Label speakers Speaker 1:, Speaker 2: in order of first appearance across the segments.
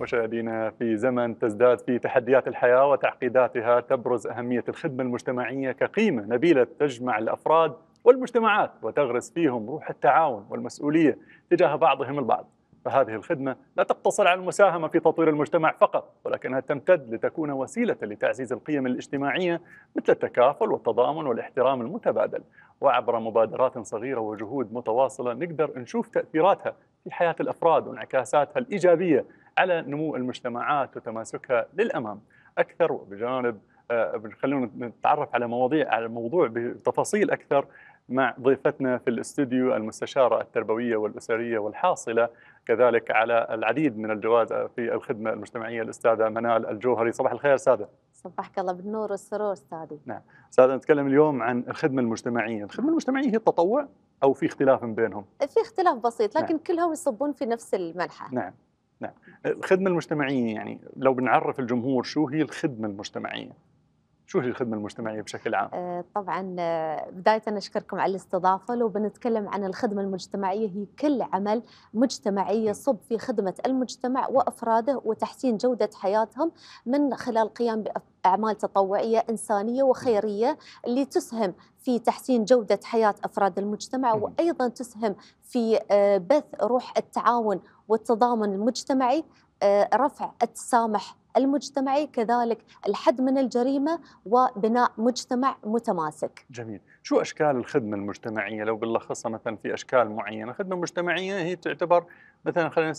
Speaker 1: مشاهدينا في زمن تزداد فيه تحديات الحياة وتعقيداتها تبرز أهمية الخدمة المجتمعية كقيمة نبيلة تجمع الأفراد والمجتمعات وتغرس فيهم روح التعاون والمسؤولية تجاه بعضهم البعض فهذه الخدمة لا تقتصر على المساهمة في تطوير المجتمع فقط ولكنها تمتد لتكون وسيلة لتعزيز القيم الاجتماعية مثل التكافل والتضامن والاحترام المتبادل وعبر مبادرات صغيرة وجهود متواصلة نقدر نشوف تأثيراتها في حياة الأفراد وانعكاساتها الإيجابية على نمو المجتمعات وتماسكها للأمام أكثر وبجانب آه، خلونا نتعرف على مواضيع على الموضوع بتفاصيل أكثر مع ضيفتنا في الاستوديو المستشارة التربوية والأسرية والحاصلة كذلك على العديد من الجوائز في الخدمة المجتمعية الأستاذة منال الجوهري صباح الخير سادة
Speaker 2: صباحك الله بالنور والسرور سادي نعم
Speaker 1: سادة نتكلم اليوم عن الخدمة المجتمعية الخدمة المجتمعية هي التطوع أو في اختلاف بينهم؟
Speaker 2: في اختلاف بسيط لكن نعم. كلهم يصبون في نفس الملحة نعم
Speaker 1: نعم الخدمة المجتمعية يعني لو بنعرف الجمهور شو هي الخدمة المجتمعية؟ شو هي الخدمة المجتمعية بشكل عام؟
Speaker 2: آه، طبعا آه، بداية أشكركم على الاستضافة لو بنتكلم عن الخدمة المجتمعية هي كل عمل مجتمعي يصب في خدمة المجتمع وأفراده وتحسين جودة حياتهم من خلال القيام باعمال تطوعية إنسانية وخيرية اللي تسهم في تحسين جودة حياة أفراد المجتمع وأيضا تسهم في آه، بث روح التعاون والتضامن المجتمعي رفع التسامح المجتمعي كذلك الحد من الجريمة وبناء مجتمع متماسك
Speaker 1: جميل شو أشكال الخدمة المجتمعية لو بنلخصها مثلا في أشكال معينة خدمة مجتمعية هي تعتبر مثلا خلينا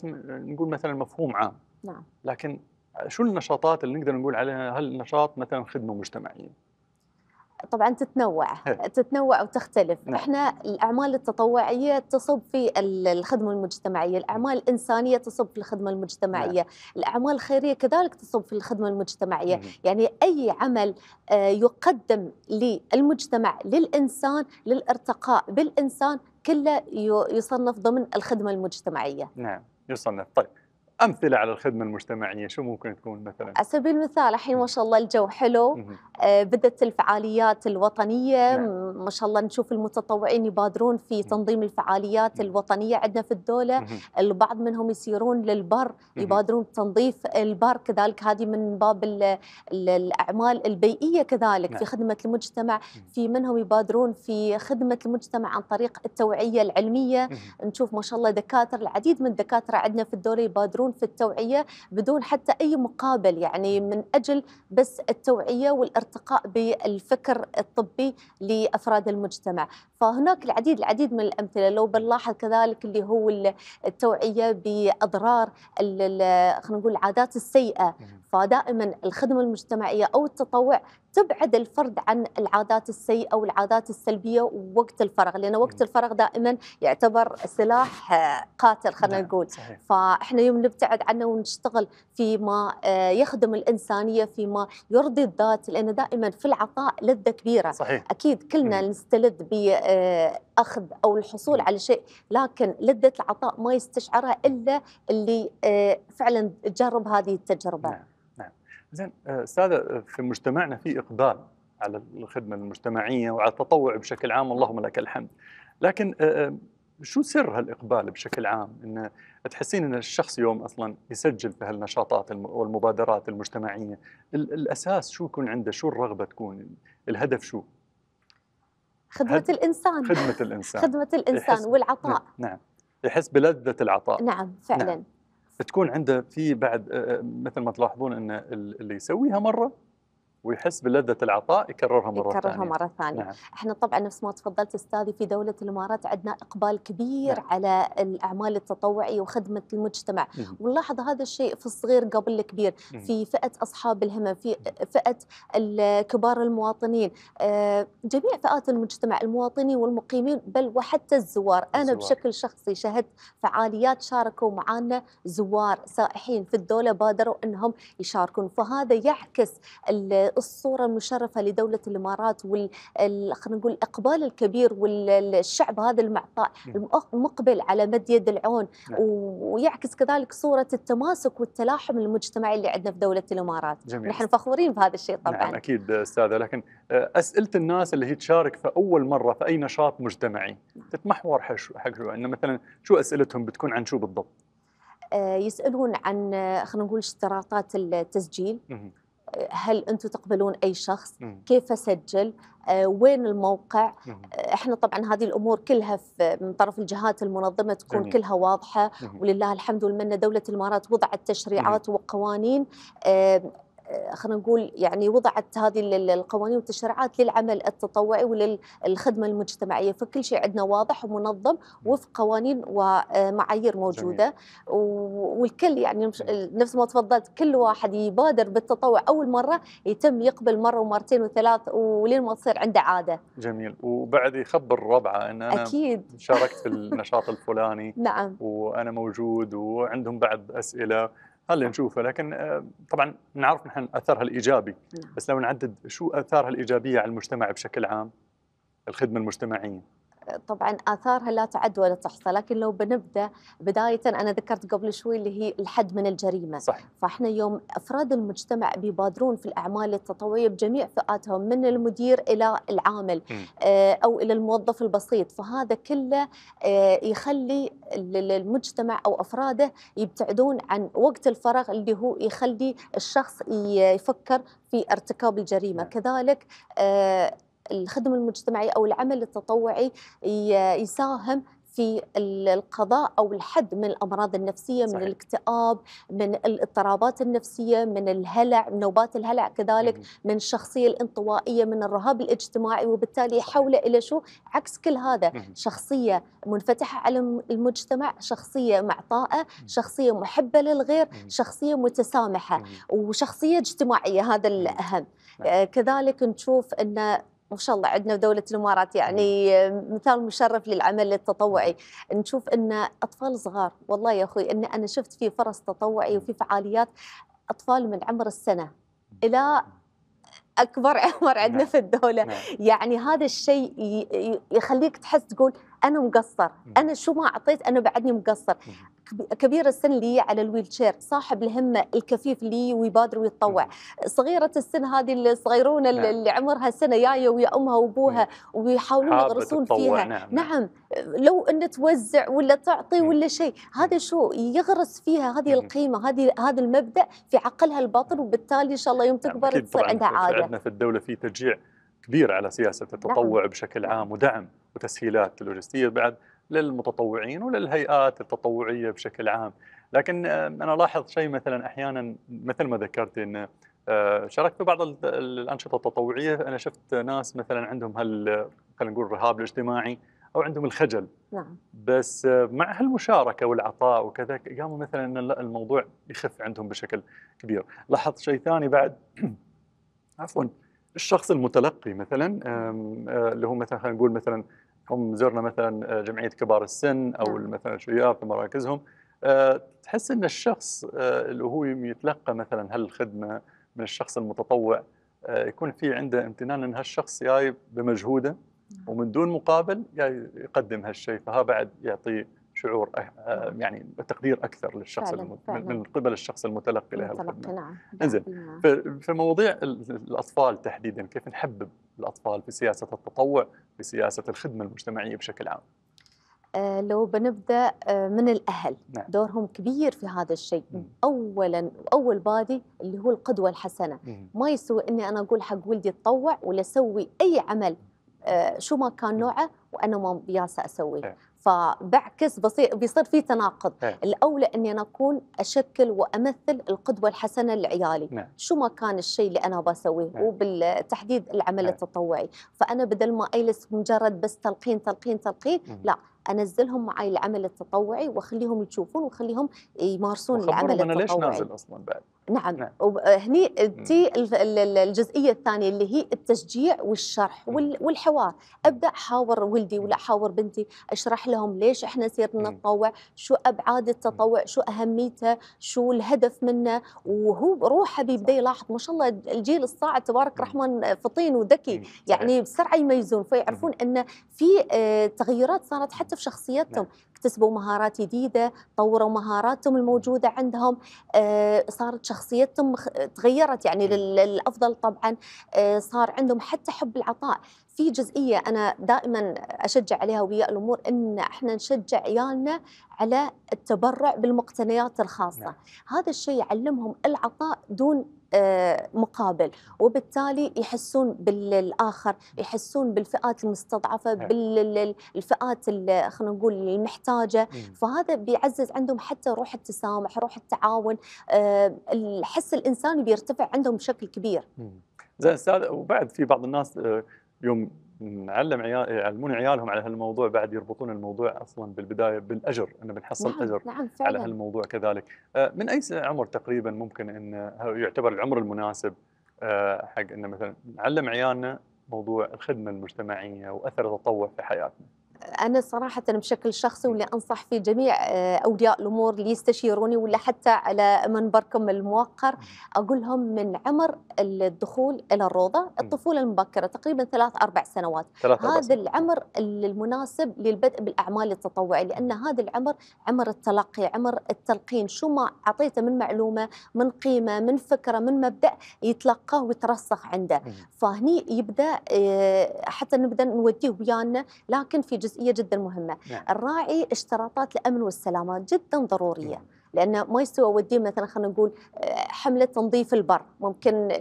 Speaker 1: نقول مثلا مفهوم عام نعم لكن شو النشاطات اللي نقدر نقول عليها هل النشاط مثلا خدمة مجتمعية
Speaker 2: طبعا تتنوع تتنوع وتختلف نعم. احنا الاعمال التطوعيه تصب في الخدمه المجتمعيه الاعمال الانسانيه تصب في الخدمه المجتمعيه نعم. الاعمال الخيريه كذلك تصب في الخدمه المجتمعيه نعم. يعني اي عمل آه، يقدم للمجتمع للانسان للارتقاء بالانسان كله يصنف ضمن الخدمه المجتمعيه
Speaker 1: نعم يصنف طيب امثله على الخدمه المجتمعيه شو ممكن تكون مثلا على
Speaker 2: سبيل المثال الحين ما شاء الله الجو حلو آه، بدأت بدت الفعاليات الوطنيه نعم. ما شاء الله نشوف المتطوعين يبادرون في تنظيم الفعاليات الوطنيه عندنا في الدوله البعض منهم يسيرون للبر يبادرون بتنظيف البر كذلك هذه من باب الاعمال البيئيه كذلك في نعم. خدمه المجتمع في منهم يبادرون في خدمه المجتمع عن طريق التوعيه العلميه نشوف ما شاء الله دكاتره العديد من الدكاتره عندنا في الدوله يبادرون يدخلون في التوعية بدون حتى أي مقابل يعني من أجل بس التوعية والارتقاء بالفكر الطبي لأفراد المجتمع فهناك العديد العديد من الأمثلة لو بنلاحظ كذلك اللي هو التوعية بأضرار خلينا نقول العادات السيئة فدائما الخدمة المجتمعية أو التطوع تبعد الفرد عن العادات السيئة والعادات السلبية وقت الفراغ لأن وقت الفراغ دائما يعتبر سلاح آه، قاتل خلينا نعم، نقول صحيح. فإحنا يوم نبتعد عنه ونشتغل فيما آه، يخدم الإنسانية فيما يرضي الذات لأن دائما في العطاء لذة كبيرة صحيح. أكيد كلنا نستلذ الاخذ او الحصول نعم. على شيء لكن لذه العطاء ما يستشعرها الا اللي آه، فعلا جرب هذه التجربه نعم
Speaker 1: نعم زين آه، استاذه آه، في مجتمعنا في اقبال على الخدمه المجتمعيه وعلى التطوع بشكل عام اللهم لك الحمد لكن شو سر هالاقبال بشكل عام ان تحسين ان الشخص يوم اصلا يسجل في هالنشاطات والمبادرات المجتمعيه الاساس شو يكون عنده شو الرغبه تكون الهدف شو
Speaker 2: خدمة هد... الإنسان خدمة
Speaker 1: الإنسان خدمة الإنسان يحس... والعطاء نعم،, نعم يحس بلذة العطاء
Speaker 2: نعم فعلا نعم.
Speaker 1: تكون عنده في بعد مثل ما تلاحظون أن اللي يسويها مرة ويحس بلذة العطاء يكررها مرة يكررها ثانية يكررها مرة ثانية نعم.
Speaker 2: احنا طبعا نفس ما تفضلت استاذي في دولة الامارات عندنا اقبال كبير نعم. على الاعمال التطوعية وخدمة المجتمع نعم. ونلاحظ هذا الشيء في الصغير قبل الكبير نعم. في فئة اصحاب الهمم في فئة الكبار المواطنين آه، جميع فئات المجتمع المواطنين والمقيمين بل وحتى الزوار انا الزوار. بشكل شخصي شهدت فعاليات شاركوا معنا زوار سائحين في الدولة بادروا انهم يشاركون فهذا يعكس الصوره المشرفه لدوله الامارات وال خلينا نقول الاقبال الكبير والشعب هذا المعطاء المقبل على مد يد العون نعم. ويعكس كذلك صوره التماسك والتلاحم المجتمعي اللي عندنا في دوله الامارات جميل. نحن فخورين بهذا الشيء طبعا نعم
Speaker 1: اكيد استاذه لكن آه، اسئله الناس اللي هي تشارك في اول مره في اي نشاط مجتمعي نعم. تتمحور حق شو انه مثلا شو اسئلتهم بتكون عن شو بالضبط؟
Speaker 2: آه، يسالون عن آه، خلينا نقول اشتراطات التسجيل هل انتم تقبلون اي شخص؟ نعم. كيف اسجل؟ آه وين الموقع؟ نعم. آه، احنا طبعا هذه الامور كلها من طرف الجهات المنظمه تكون جميل. كلها واضحه نعم. ولله الحمد والمنه دوله الامارات وضعت تشريعات وقوانين آه آه، خلينا نقول يعني وضعت هذه القوانين والتشريعات للعمل التطوعي وللخدمه المجتمعيه فكل شيء عندنا واضح ومنظم وفق قوانين ومعايير موجوده جميل. والكل يعني نفس ما تفضلت كل واحد يبادر بالتطوع اول مره يتم يقبل مره ومرتين وثلاث ولين ما تصير عنده عاده
Speaker 1: جميل وبعد يخبر ربعه ان انا أكيد. شاركت في النشاط الفلاني نعم وانا موجود وعندهم بعد اسئله هلا نشوفها لكن آه، طبعا نعرف نحن اثرها الايجابي نعم. بس لو نعدد شو اثارها الايجابيه على المجتمع بشكل عام الخدمه المجتمعيه
Speaker 2: طبعا اثارها لا تعد ولا تحصى لكن لو بنبدا بدايه انا ذكرت قبل شوي اللي هي الحد من الجريمه صح. فاحنا يوم افراد المجتمع بيبادرون في الاعمال التطوعيه بجميع فئاتهم من المدير الى العامل م. آه، او الى الموظف البسيط فهذا كله آه، يخلي المجتمع او افراده يبتعدون عن وقت الفراغ اللي هو يخلي الشخص يفكر في ارتكاب الجريمه نعم. كذلك آه، الخدمه المجتمعيه او العمل التطوعي يساهم في القضاء او الحد من الامراض النفسيه صحيح. من الاكتئاب من الاضطرابات النفسيه من الهلع نوبات الهلع كذلك مم. من الشخصيه الانطوائيه من الرهاب الاجتماعي وبالتالي يحوله الى شو عكس كل هذا مم. شخصيه منفتحه على المجتمع شخصيه معطاءه مم. شخصيه محبه للغير مم. شخصيه متسامحه مم. وشخصيه اجتماعيه هذا الاهم مم. نعم. آه، كذلك نشوف ان ما شاء الله عندنا دولة الإمارات يعني مثال مشرف للعمل التطوعي نشوف أن أطفال صغار والله يا أخوي أن أنا شفت في فرص تطوعي وفي فعاليات أطفال من عمر السنة إلى أكبر عمر عندنا نعم. في الدولة نعم. يعني هذا الشيء يخليك تحس تقول انا مقصر انا شو ما اعطيت انا بعدني مقصر كبير السن لي على شير صاحب الهمه الكفيف لي ويبادر ويتطوع صغيره السن هذه الصغيرونه نعم. اللي عمرها سنه جايه ويا امها وابوها ويحاولون يغرسون فيها نعم،, نعم. نعم لو ان توزع ولا تعطي ولا شيء هذا شو يغرس فيها هذه القيمه هذه هذا المبدا في عقلها الباطن وبالتالي ان شاء الله يوم نعم، تكبر تصير عندها عاده عندنا
Speaker 1: في الدوله في تشجيع كبير على سياسه نعم. التطوع نعم. بشكل عام ودعم وتسهيلات لوجستيه بعد للمتطوعين وللهيئات التطوعيه بشكل عام لكن آه، انا لاحظ شيء مثلا احيانا مثل ما ذكرت ان آه، شاركت في بعض الانشطه التطوعيه انا شفت ناس مثلا عندهم هال خلينا نقول الرهاب الاجتماعي او عندهم الخجل نعم بس آه، مع هالمشاركه والعطاء وكذا قاموا مثلا ان الموضوع يخف عندهم بشكل كبير لاحظت شيء ثاني بعد عفوا الشخص المتلقي مثلا اللي هو مثلا خلينا نقول مثلا هم زرنا مثلا آه، جمعيه كبار السن او نعم. مثلا الشياب في مراكزهم آه، تحس ان الشخص آه، اللي هو يتلقى مثلا هالخدمه من الشخص المتطوع يكون في عنده امتنان ان هالشخص جاي بمجهوده نعم. ومن دون مقابل جاي يقدم هالشيء فها بعد يعطي شعور أه، أه، يعني تقدير اكثر للشخص فعلا المت... فعلا. من قبل الشخص المتلقي لها الخدمه نعم انزين فمواضيع الاطفال تحديدا كيف نحبب الاطفال في سياسه التطوع في سياسه الخدمه المجتمعيه بشكل عام
Speaker 2: أه، لو بنبدا من الاهل نعم. دورهم كبير في هذا الشيء مم. اولا اول بادي اللي هو القدوه الحسنه مم. ما يسوي اني انا اقول حق ولدي تطوع ولا اسوي اي عمل شو ما كان نوعه وانا ما بياسه اسويه إيه. فبعكس بصير بيصير في تناقض إيه. الاولى اني انا اكون اشكل وامثل القدوه الحسنه لعيالي نعم. شو ما كان الشيء اللي انا بسويه نعم. وبالتحديد العمل نعم. التطوعي فانا بدل ما اجلس مجرد بس تلقين تلقين تلقين لا انزلهم معي العمل التطوعي واخليهم يشوفون واخليهم يمارسون العمل التطوعي انا ليش نازل اصلا بعد نعم, نعم. وهني تي الجزئيه الثانيه اللي هي التشجيع والشرح والحوار ابدا حاور ولدي ولا حاور بنتي اشرح لهم ليش احنا صرنا نتطوع شو ابعاد التطوع شو اهميته شو الهدف منه وهو روحه بيبدا يلاحظ ما شاء الله الجيل الصاعد تبارك الرحمن فطين وذكي يعني بسرعه يميزون فيعرفون ان في آه، تغيرات صارت حتى في شخصيتهم نعم. اكتسبوا مهارات جديده طوروا مهاراتهم الموجوده عندهم آه، صارت شخصيتهم تغيرت يعني للافضل طبعا آه، صار عندهم حتى حب العطاء في جزئيه انا دائما اشجع عليها ويا الامور ان احنا نشجع عيالنا على التبرع بالمقتنيات الخاصه نعم. هذا الشيء يعلمهم العطاء دون آه، مقابل وبالتالي يحسون بالاخر يحسون بالفئات المستضعفه نعم. بالفئات خلينا نقول المحتاجه فهذا بيعزز عندهم حتى روح التسامح روح التعاون آه، الحس الانساني بيرتفع عندهم بشكل كبير
Speaker 1: زين استاذ وبعد في بعض الناس آه، يوم نعلم عيال يعلمون عيالهم على هالموضوع بعد يربطون الموضوع اصلا بالبدايه بالاجر انه بنحصل نعم اجر نعم فعلا. على هالموضوع كذلك آه، من اي عمر تقريبا ممكن ان يعتبر العمر المناسب آه، حق انه مثلا نعلم عيالنا موضوع الخدمه المجتمعيه واثر التطوع في حياتنا
Speaker 2: انا صراحه بشكل شخصي واللي انصح فيه جميع آه، اولياء الامور اللي يستشيروني ولا حتى على منبركم الموقر اقول لهم من عمر الدخول الى الروضه الطفوله المبكره تقريبا ثلاث اربع سنوات ثلاث هذا سنوات. العمر المناسب للبدء بالاعمال التطوعيه لان هذا العمر عمر التلقي عمر التلقين شو ما اعطيته من معلومه من قيمه من فكره من مبدا يتلقاه ويترسخ عنده فهني يبدا آه، حتى نبدا نوديه ويانا لكن في جزئيه جدا مهمه نعم. الراعي اشتراطات الامن والسلامه جدا ضروريه نعم. لانه ما يستوى ودي مثلا خلينا نقول آه، حمله تنظيف البر ممكن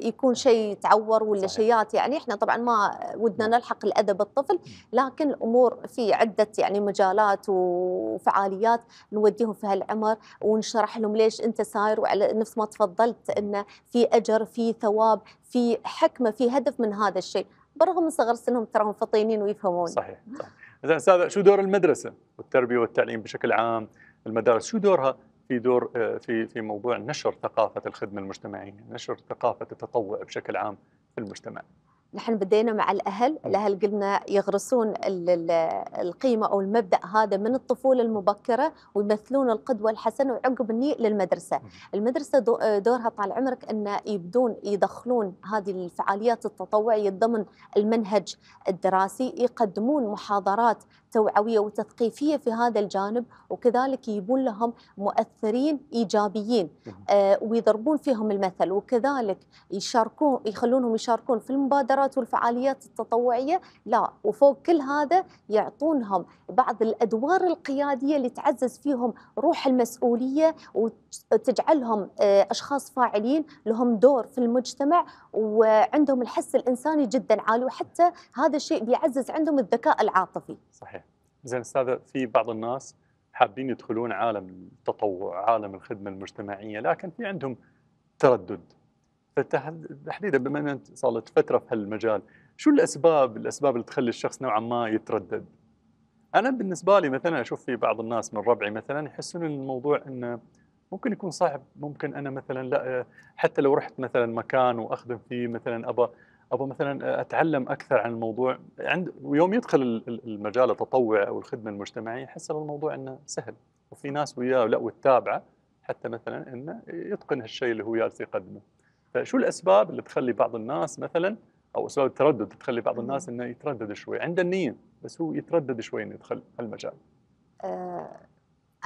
Speaker 2: يكون شيء تعور ولا شيات يعني احنا طبعا ما ودنا نعم. نلحق الاذى بالطفل نعم. لكن الامور في عده يعني مجالات وفعاليات نوديهم في هالعمر ونشرح لهم ليش انت ساير وعلى نفس ما تفضلت انه في اجر في ثواب في حكمه في هدف من هذا الشيء برغم صغر سنهم تراهم فطينين ويفهمون صحيح,
Speaker 1: صحيح. استاذ شو دور المدرسه والتربيه والتعليم بشكل عام المدارس شو دورها في دور آه، في في موضوع نشر ثقافه الخدمه المجتمعيه نشر ثقافه التطوع بشكل عام في المجتمع
Speaker 2: نحن بدينا مع الاهل، الاهل قلنا يغرسون القيمه او المبدا هذا من الطفوله المبكره ويمثلون القدوه الحسنه وعقب النيء للمدرسه، المدرسه دورها طال عمرك ان يبدون يدخلون هذه الفعاليات التطوعيه ضمن المنهج الدراسي، يقدمون محاضرات توعويه وتثقيفيه في هذا الجانب وكذلك يجيبون لهم مؤثرين ايجابيين نعم. آه، ويضربون فيهم المثل وكذلك يشاركون يخلونهم يشاركون في المبادرات والفعاليات التطوعيه لا وفوق كل هذا يعطونهم بعض الادوار القياديه اللي تعزز فيهم روح المسؤوليه وتجعلهم آه، اشخاص فاعلين لهم دور في المجتمع وعندهم الحس الانساني جدا عالي وحتى هذا الشيء بيعزز عندهم الذكاء العاطفي. صحيح.
Speaker 1: زين استاذ في بعض الناس حابين يدخلون عالم التطوع عالم الخدمه المجتمعيه لكن في عندهم تردد تحديدا بما ان انت صار لك فتره في هالمجال شو الاسباب الاسباب اللي تخلي الشخص نوعا ما يتردد انا بالنسبه لي مثلا اشوف في بعض الناس من ربعي مثلا يحسون الموضوع انه ممكن يكون صعب ممكن انا مثلا لا حتى لو رحت مثلا مكان واخدم فيه مثلا ابى ابغى مثلا آه، اتعلم اكثر عن الموضوع عند ويوم يدخل المجال التطوع او الخدمه المجتمعيه يحس الموضوع انه سهل وفي ناس وياه لا وتتابعه حتى مثلا انه يتقن هالشيء اللي هو جالس يقدمه فشو الاسباب اللي تخلي بعض الناس مثلا او اسباب التردد تخلي بعض الناس انه يتردد شوي عنده النيه بس هو يتردد شوي انه يدخل هالمجال
Speaker 2: آه،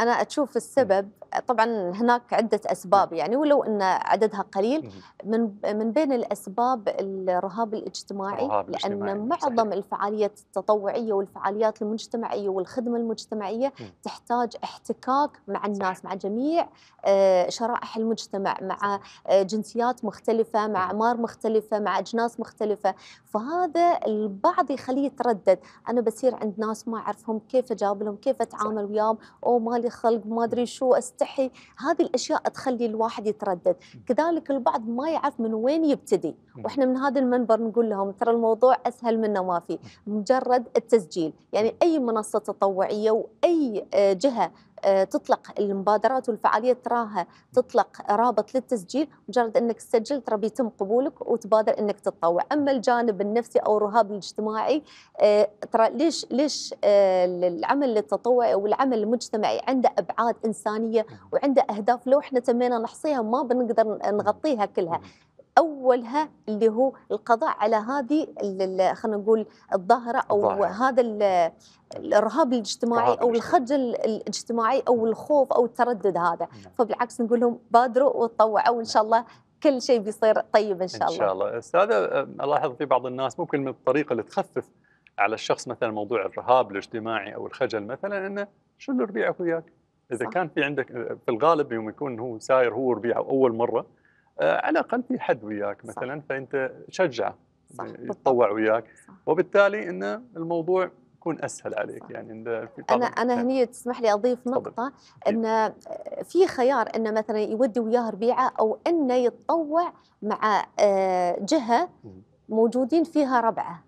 Speaker 2: انا اشوف السبب طبعا هناك عده اسباب يعني ولو ان عددها قليل من من بين الاسباب الرهاب الاجتماعي الرهاب لان معظم الفعاليات التطوعيه والفعاليات المجتمعيه والخدمه المجتمعيه تحتاج احتكاك مع الناس مع جميع آه، شرائح المجتمع مع آه، جنسيات مختلفه مع اعمار مختلفه مع اجناس مختلفه فهذا البعض يخليه يتردد انا بصير عند ناس ما اعرفهم كيف اجاوب لهم كيف اتعامل وياهم او ما مالي خلق ما ادري شو استحي هذه الاشياء تخلي الواحد يتردد كذلك البعض ما يعرف من وين يبتدي واحنا من هذا المنبر نقول لهم ترى الموضوع اسهل منه ما في مجرد التسجيل يعني اي منصه تطوعيه واي آه، جهه آه، تطلق المبادرات والفعاليات تراها تطلق رابط للتسجيل مجرد انك تسجل ترى بيتم قبولك وتبادر انك تتطوع اما الجانب النفسي او الرهاب الاجتماعي آه، ترى ليش ليش آه، العمل التطوعي والعمل المجتمعي عنده ابعاد انسانيه وعنده اهداف لو احنا تمينا نحصيها ما بنقدر نغطيها كلها اولها اللي هو القضاء على هذه خلينا نقول الظاهره او الظاهرة. هذا الارهاب الاجتماعي او الخجل الاجتماعي او الخوف او التردد هذا نعم. فبالعكس نقول لهم بادروا وتطوعوا وان نعم. شاء الله كل شيء بيصير طيب ان شاء الله ان شاء
Speaker 1: الله استاذه الاحظ في بعض الناس ممكن من الطريقه اللي تخفف على الشخص مثلا موضوع الرهاب الاجتماعي او الخجل مثلا انه شنو ربيعك وياك؟ اذا صح. كان في عندك في الغالب يوم يكون هو ساير هو ربيعه اول مره آه، على الاقل في حد وياك مثلا صح. فانت شجعه يتطوع وياك صح. وبالتالي ان الموضوع يكون اسهل عليك صح. يعني إن في
Speaker 2: انا انا هني تسمح لي اضيف نقطه ان في خيار انه مثلا يودي وياه ربيعه او انه يتطوع مع آه، جهه موجودين فيها ربعه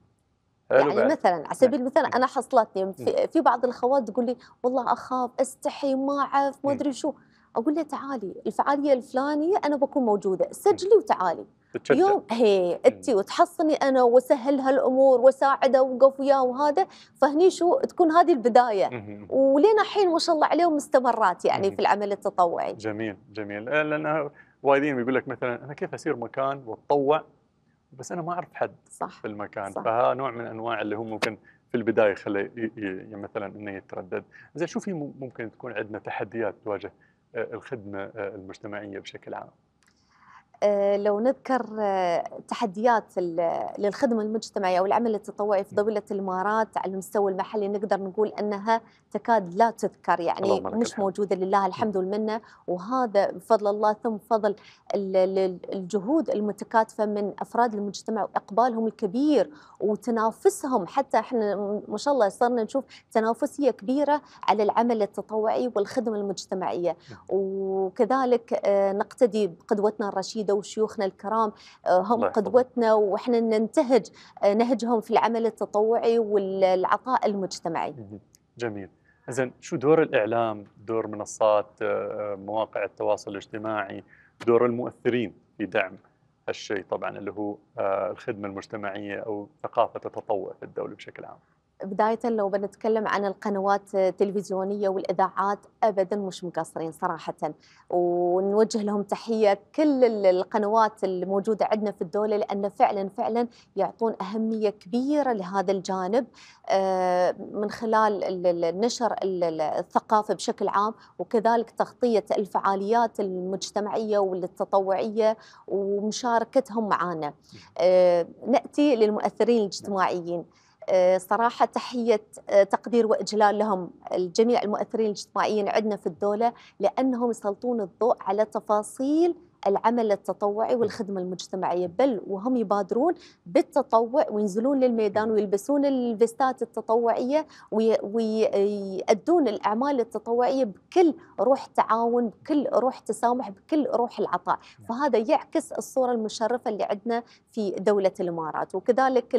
Speaker 2: يعني بقى. مثلا على سبيل نعم. المثال انا حصلتني في بعض الخوات تقول لي والله اخاف استحي ما اعرف ما ادري شو اقول له تعالي الفعاليه الفلانيه انا بكون موجوده سجلي وتعالي بتشجل. يوم هي انت وتحصني انا واسهل هالامور واساعده واوقف وياه وهذا فهني شو تكون هذه البدايه ولين الحين ما شاء الله عليهم مستمرات يعني في العمل التطوعي
Speaker 1: جميل جميل آه، لان آه، وايدين بيقول لك مثلا انا كيف اسير مكان واتطوع بس انا ما اعرف حد صح في المكان صح. فها نوع من انواع اللي هو ممكن في البدايه خلي مثلا انه يتردد زين شو في ممكن تكون عندنا تحديات تواجه الخدمه المجتمعيه بشكل عام.
Speaker 2: آه، لو نذكر آه، تحديات للخدمة المجتمعية أو العمل التطوعي في دولة الإمارات على المستوى المحلي نقدر نقول أنها تكاد لا تذكر يعني مش الحمد. موجودة لله الحمد والمنة وهذا بفضل الله ثم فضل الجهود المتكاتفة من أفراد المجتمع وإقبالهم الكبير وتنافسهم حتى احنا ما شاء الله صرنا نشوف تنافسية كبيرة على العمل التطوعي والخدمة المجتمعية نعم. وكذلك آه، نقتدي بقدوتنا الرشيدة وشيوخنا الكرام آه، هم قدوتنا وإحنا ننتهج آه، نهجهم في العمل التطوعي والعطاء المجتمعي
Speaker 1: جميل زين شو دور الإعلام دور منصات آه، مواقع التواصل الاجتماعي دور المؤثرين في دعم هالشيء طبعا اللي هو الخدمة المجتمعية أو ثقافة التطوع في الدولة بشكل عام
Speaker 2: بداية لو بنتكلم عن القنوات التلفزيونية والإذاعات أبدا مش مقصرين صراحة ونوجه لهم تحية كل القنوات الموجودة عندنا في الدولة لأن فعلا فعلا يعطون أهمية كبيرة لهذا الجانب آه، من خلال النشر الثقافة بشكل عام وكذلك تغطية الفعاليات المجتمعية والتطوعية ومشاركتهم معنا آه، نأتي للمؤثرين نعم. الاجتماعيين آه، صراحة تحية آه، تقدير وإجلال لهم الجميع المؤثرين الاجتماعيين عندنا في الدولة لأنهم يسلطون الضوء على تفاصيل العمل التطوعي والخدمة المجتمعية بل وهم يبادرون بالتطوع وينزلون للميدان ويلبسون الفستات التطوعية ويؤدون الأعمال التطوعية بكل روح تعاون بكل روح تسامح بكل روح العطاء نعم. فهذا يعكس الصورة المشرفة اللي عندنا في دولة الإمارات وكذلك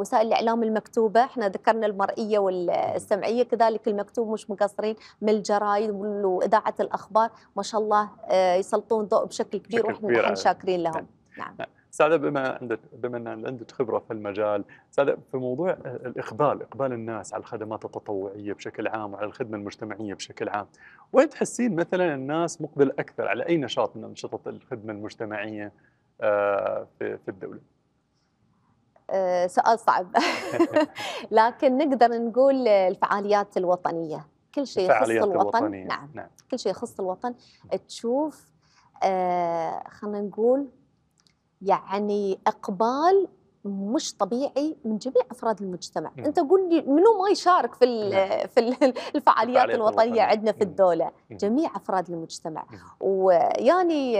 Speaker 2: وسائل الاعلام المكتوبه احنا ذكرنا المرئيه والسمعيه كذلك المكتوب مش مقصرين من الجرايد واذاعه الاخبار ما شاء الله آه، يسلطون ضوء بشكل كبير واحنا شاكرين لهم
Speaker 1: نعم. نعم. بما عندك بما ان عندك خبره في المجال، سعادة في موضوع الاقبال، اقبال الناس على الخدمات التطوعيه بشكل عام وعلى الخدمه المجتمعيه بشكل عام، وين تحسين مثلا الناس مقبل اكثر على اي نشاط من انشطه الخدمه المجتمعيه آه، في الدوله؟
Speaker 2: آه، سؤال صعب لكن نقدر نقول الفعاليات الوطنيه كل شيء يخص الوطن نعم. نعم كل شيء يخص الوطن تشوف آه، خلينا نقول يعني اقبال مش طبيعي من جميع افراد المجتمع مم. انت قول لي منو ما يشارك في لا. نعم. في الفعاليات الوطنيه عندنا في الدوله مم. جميع افراد المجتمع وياني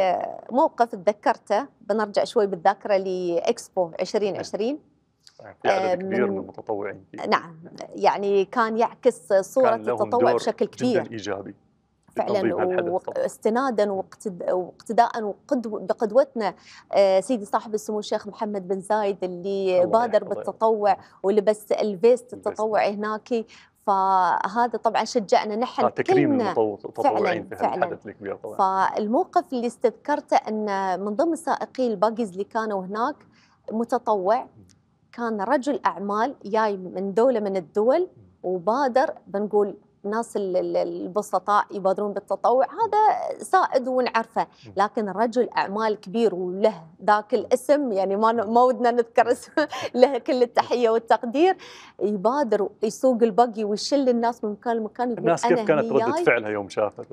Speaker 2: موقف تذكرته بنرجع شوي بالذاكره لاكسبو 2020 نعم. في عدد آه، كبير من المتطوعين نعم يعني كان يعكس صوره كان التطوع بشكل كبير جدا
Speaker 1: ايجابي فعلا
Speaker 2: استنادا واقتداء بقدوتنا آه، سيدي صاحب السمو الشيخ محمد بن زايد اللي بادر بالتطوع ولبس الفيست التطوع هناك فهذا طبعا شجعنا نحن كلنا فعلا فعلا فالموقف اللي استذكرته ان من ضمن سائقي الباجز اللي كانوا هناك متطوع كان رجل اعمال جاي من دوله من الدول وبادر بنقول الناس البسطاء يبادرون بالتطوع هذا سائد ونعرفه لكن رجل اعمال كبير وله ذاك الاسم يعني ما ما ودنا نذكر اسمه له كل التحيه والتقدير يبادر يسوق البقي ويشل الناس من مكان لمكان الناس كيف كانت رده فعلها يوم شافت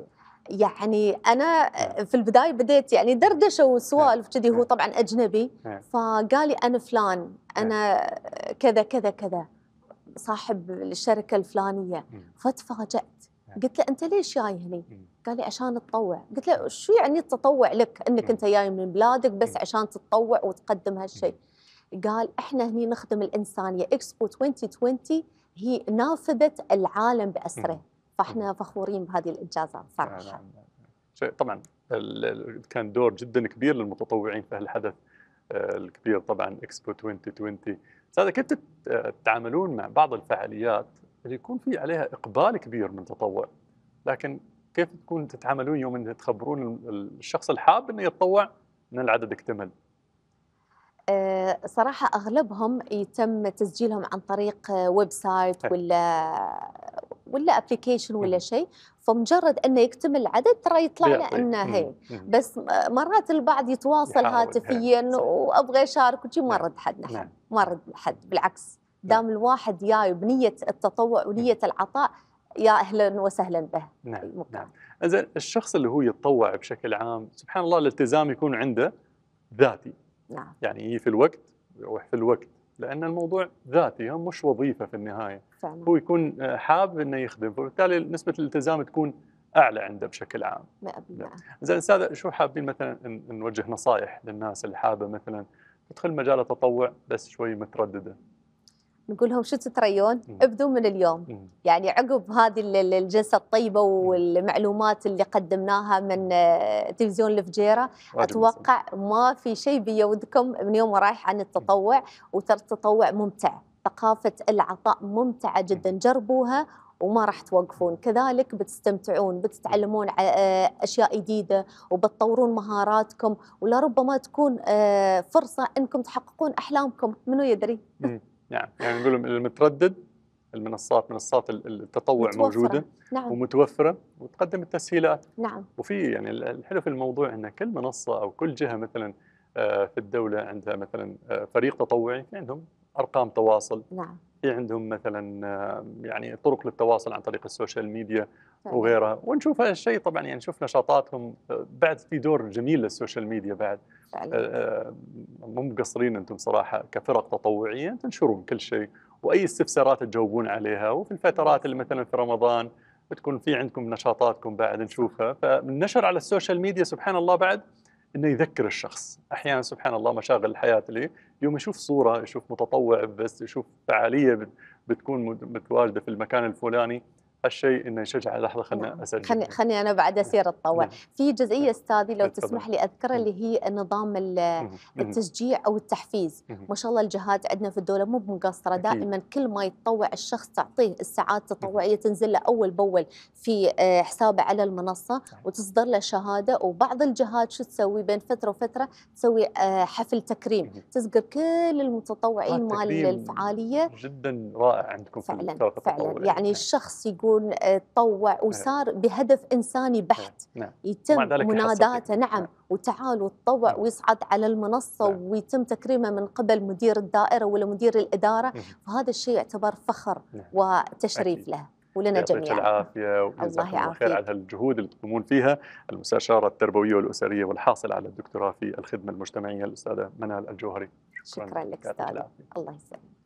Speaker 2: يعني انا نعم. في البدايه بديت يعني دردشه وسوالف نعم. كذي هو نعم. طبعا اجنبي فقال لي انا فلان انا كذا كذا كذا صاحب الشركه الفلانيه فتفاجات نعم. قلت له انت ليش جاي هني؟ قال لي عشان اتطوع، قلت له شو يعني التطوع لك انك انت جاي من بلادك بس عشان تتطوع وتقدم هالشيء؟ قال احنا هني نخدم الانسانيه، اكسبو 2020 هي نافذه العالم باسره، فاحنا فخورين بهذه الانجازات نعم، صراحه.
Speaker 1: نعم، طبعا كان دور جدا كبير للمتطوعين في هالحدث آه، الكبير طبعا اكسبو 2020 استاذه كيف تتعاملون مع بعض الفعاليات اللي يكون في عليها إقبال كبير من التطوع لكن كيف تكون تتعاملون يوم أن تخبرون الشخص الحاب أنه يتطوع أن العدد اكتمل
Speaker 2: آه، صراحة أغلبهم يتم تسجيلهم عن طريق آه، ويب سايت ولا ولا ابلكيشن ولا نعم. شيء فمجرد انه يكتمل العدد ترى يطلع له انه هي بس مرات البعض يتواصل هاتفيا وابغى اشارك وشي ما نعم. رد حد نحن نعم. ما رد حد بالعكس دام الواحد جاي بنيه التطوع ونيه العطاء يا اهلا وسهلا به نعم نعم
Speaker 1: زين الشخص اللي هو يتطوع بشكل عام سبحان الله الالتزام يكون عنده ذاتي نعم يعني في الوقت يروح في الوقت لان الموضوع ذاتي مش وظيفه في النهايه فعلا. هو يكون آه، حابب انه يخدم فبالتالي نسبه الالتزام تكون اعلى عنده بشكل عام نعم. زين استاذ شو حابين مثلا نوجه نصائح للناس اللي حابه مثلا تدخل مجال التطوع بس شوي متردده
Speaker 2: نقول لهم شو تتريون؟ ابدوا من اليوم مم. يعني عقب هذه الجلسه الطيبه والمعلومات اللي قدمناها من آه، تلفزيون الفجيره اتوقع ما في شيء بيودكم من يوم ورايح عن التطوع وترى التطوع ممتع ثقافه العطاء ممتعه جدا جربوها وما راح توقفون كذلك بتستمتعون بتتعلمون آه، آه، اشياء جديده وبتطورون مهاراتكم ولربما تكون فرصه انكم تحققون احلامكم منو يدري
Speaker 1: نعم يعني نقول المتردد المنصات منصات التطوع متوفرة. موجوده نعم. ومتوفره وتقدم التسهيلات نعم وفي يعني الحلو في الموضوع ان كل منصه او كل جهه مثلا آه، في الدوله عندها مثلا آه، فريق تطوعي في عندهم ارقام تواصل نعم في عندهم مثلا آه، يعني طرق للتواصل عن طريق السوشيال ميديا نعم. وغيرها ونشوف هالشيء طبعا يعني نشوف نشاطاتهم بعد في دور جميل للسوشيال ميديا بعد آه، آه، مو مقصرين انتم صراحه كفرق تطوعيه تنشرون كل شيء واي استفسارات تجاوبون عليها وفي الفترات اللي مثلا في رمضان بتكون في عندكم نشاطاتكم بعد نشوفها فالنشر على السوشيال ميديا سبحان الله بعد انه يذكر الشخص احيانا سبحان الله مشاغل الحياه اللي يوم يشوف صوره يشوف متطوع بس يشوف فعاليه بتكون متواجده في المكان الفلاني الشيء انه يشجع لحظه خلنا نعم. اسجل
Speaker 2: خلني خلني انا بعد اسير اتطور نعم. في جزئيه نعم. استاذي لو تسمح لي اذكرها اللي هي نظام التشجيع او التحفيز ما شاء الله الجهات عندنا في الدوله مو مقصره دائما كل ما يتطوع الشخص تعطيه الساعات التطوعيه تنزل له اول باول في آه، حسابه على المنصه وتصدر له شهاده وبعض الجهات شو تسوي بين فتره وفتره تسوي آه، حفل تكريم تذكر كل المتطوعين آه، مال الفعاليه
Speaker 1: جدا رائع عندكم فعلا في فعلا يعني
Speaker 2: الشخص يقول يكون تطوع آه، نعم. وصار بهدف انساني نعم. بحت
Speaker 1: نعم. يتم مناداته
Speaker 2: يعني. نعم, نعم. وتعال وتطوع نعم. ويصعد على المنصه نعم. ويتم تكريمه من قبل مدير الدائره ولا مدير الاداره نعم. فهذا الشيء يعتبر فخر نعم. وتشريف له ولنا جميعا يعطيك
Speaker 1: العافيه وجزاكم الله خير على هالجهود اللي تقومون فيها المستشاره التربويه والاسريه والحاصله على الدكتوراه في الخدمه المجتمعيه الاستاذه منال الجوهري شكرا, شكرا لك استاذ
Speaker 2: الله يسلمك